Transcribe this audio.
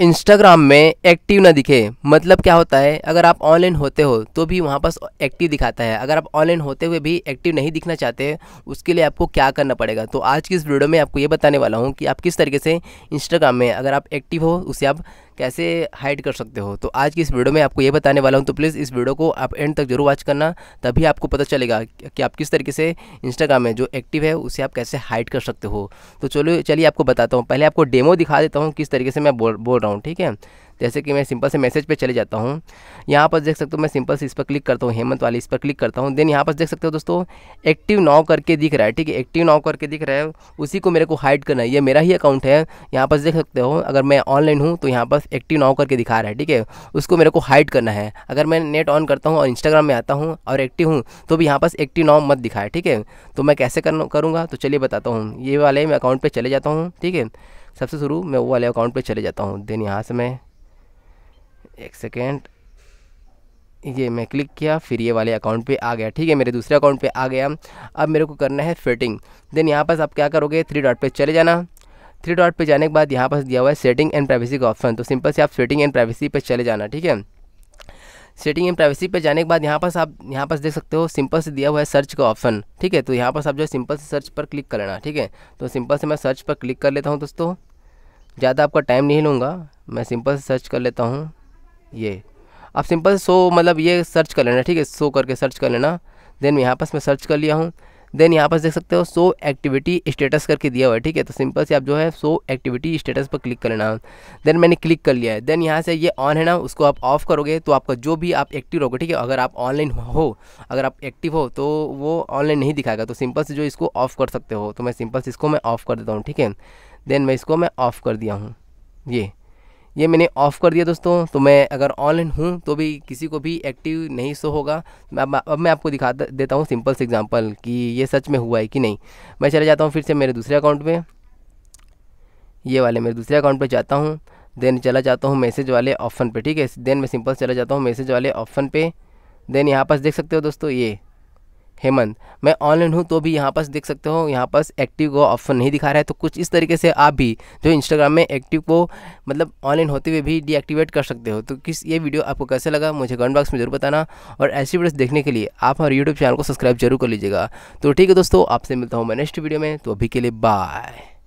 Instagram में active ना दिखे मतलब क्या होता है अगर आप ऑनलाइन होते हो तो भी वहाँ पर एक्टिव दिखाता है अगर आप ऑनलाइन होते हुए भी एक्टिव नहीं दिखना चाहते उसके लिए आपको क्या करना पड़ेगा तो आज की इस वीडियो में आपको ये बताने वाला हूँ कि आप किस तरीके से इंस्टाग्राम में अगर आप एक्टिव हो उसे आप कैसे हाइड कर सकते हो तो आज की इस वीडियो में आपको ये बताने वाला हूँ तो प्लीज़ इस वीडियो को आप एंड तक जरूर वॉच करना तभी आपको पता चलेगा कि आप किस तरीके से इंस्टाग्राम में जो एक्टिव है उसे आप कैसे हाइड कर सकते हो तो चलो चलिए आपको बताता हूँ पहले आपको डेमो दिखा देता हूँ किस तरीके से मैं बोल बोल रहा हूँ ठीक है जैसे कि मैं सिंपल से मैसेज पे चले जाता हूँ यहाँ पर देख सकते हो मैं सिंपल से इस पर क्लिक करता हूँ हेमंत वाली इस पर क्लिक करता हूँ देन यहाँ पर देख सकते हो दोस्तों एक्टिव नाव करके दिख रहा है ठीक है एक्टिव नाव करके दिख रहा है उसी को मेरे को हाइड करना है ये मेरा ही अकाउंट है यहाँ पर देख सकते हो अगर मैं ऑनलाइन हूँ तो यहाँ पर एक्टिव नाव करके दिखा रहा है ठीक है उसको मेरे को हाइड करना है अगर मैं नेट ऑन करता हूँ और इंस्टाग्राम में आता हूँ और एक्टिव हूँ तो भी यहाँ पर एक्टिव नाव मत है ठीक है तो मैं कैसे करूँगा तो चलिए बताता हूँ ये वाले मैं अकाउंट पर चले जाता हूँ ठीक है सबसे शुरू मैं वो वाले अकाउंट पर चले जाता हूँ देन यहाँ से मैं एक सेकेंड ये मैं क्लिक किया फिर ये वाले अकाउंट पे आ गया ठीक है मेरे दूसरे अकाउंट पे आ गया अब मेरे को करना है फिटिंग देन यहाँ पास आप क्या करोगे थ्री डॉट पे चले जाना थ्री डॉट पे जाने के बाद यहाँ पास दिया हुआ है सेटिंग एंड प्राइवेसी का ऑप्शन तो सिंपल से आप सेटिंग एंड प्राइवेसी पे चले जाना ठीक है सेटिंग एंड प्राइवेसी पे जाने के बाद यहाँ पास आप यहाँ पास देख सकते हो सिंपल से दिया हुआ है सर्च का ऑप्शन ठीक है तो यहाँ पास आप जो सिंपल से सर्च पर क्लिक कर लेना ठीक है तो सिंपल से मैं सर्च पर क्लिक कर लेता हूँ दोस्तों ज़्यादा आपका टाइम नहीं लूँगा मैं सिंपल से सर्च कर लेता हूँ ये आप सिंपल सो मतलब ये सर्च कर लेना ठीक है सो करके सर्च कर लेना देन यहाँ पास मैं सर्च कर लिया हूँ देन यहाँ पास देख सकते हो सो एक्टिविटी स्टेटस करके दिया हुआ है ठीक है तो सिंपल से आप जो है सो एक्टिविटी स्टेटस पर क्लिक कर लेना देन मैंने क्लिक कर लिया है देन यहाँ से ये ऑन है ना उसको आप ऑफ करोगे तो आपका जो भी आप एक्टिव रहोगे ठीक है अगर आप ऑनलाइन हो अगर आप एक्टिव हो तो वो ऑनलाइन नहीं दिखाएगा तो सिंपल से जो इसको ऑफ कर सकते हो तो मैं सिंपल से इसको मैं ऑफ कर देता हूँ ठीक है देन मैं इसको मैं ऑफ कर दिया हूँ ये ये मैंने ऑफ़ कर दिया दोस्तों तो मैं अगर ऑनलाइन हूँ तो भी किसी को भी एक्टिव नहीं शो होगा अब, अब मैं आपको दिखा देता हूँ सिंपल से एग्जांपल कि ये सच में हुआ है कि नहीं मैं चले जाता हूँ फिर से मेरे दूसरे अकाउंट पे ये वाले मेरे दूसरे अकाउंट पे जाता हूँ देन चला जाता हूँ मैसेज वाले ऑप्शन पर ठीक है देन मैं सिंपल चला जाता हूँ मैसेज वाले ऑप्शन पे देन यहाँ पास देख सकते हो दोस्तों ये हेमंत मैं ऑनलाइन हूँ तो भी यहाँ पास देख सकते हो यहाँ पास एक्टिव का ऑप्शन नहीं दिखा रहा है तो कुछ इस तरीके से आप भी जो इंस्टाग्राम में एक्टिव को मतलब ऑनलाइन होते हुए भी डीएक्टिवेट कर सकते हो तो किस ये वीडियो आपको कैसे लगा मुझे कमेंट बॉक्स में जरूर बताना और ऐसी वीडियोस देखने के लिए आप हमारे यूट्यूब चैनल को सब्सक्राइब जरूर कर लीजिएगा तो ठीक है दोस्तों आपसे मिलता हूँ मैं नेक्स्ट वीडियो में तो अभी के लिए बाय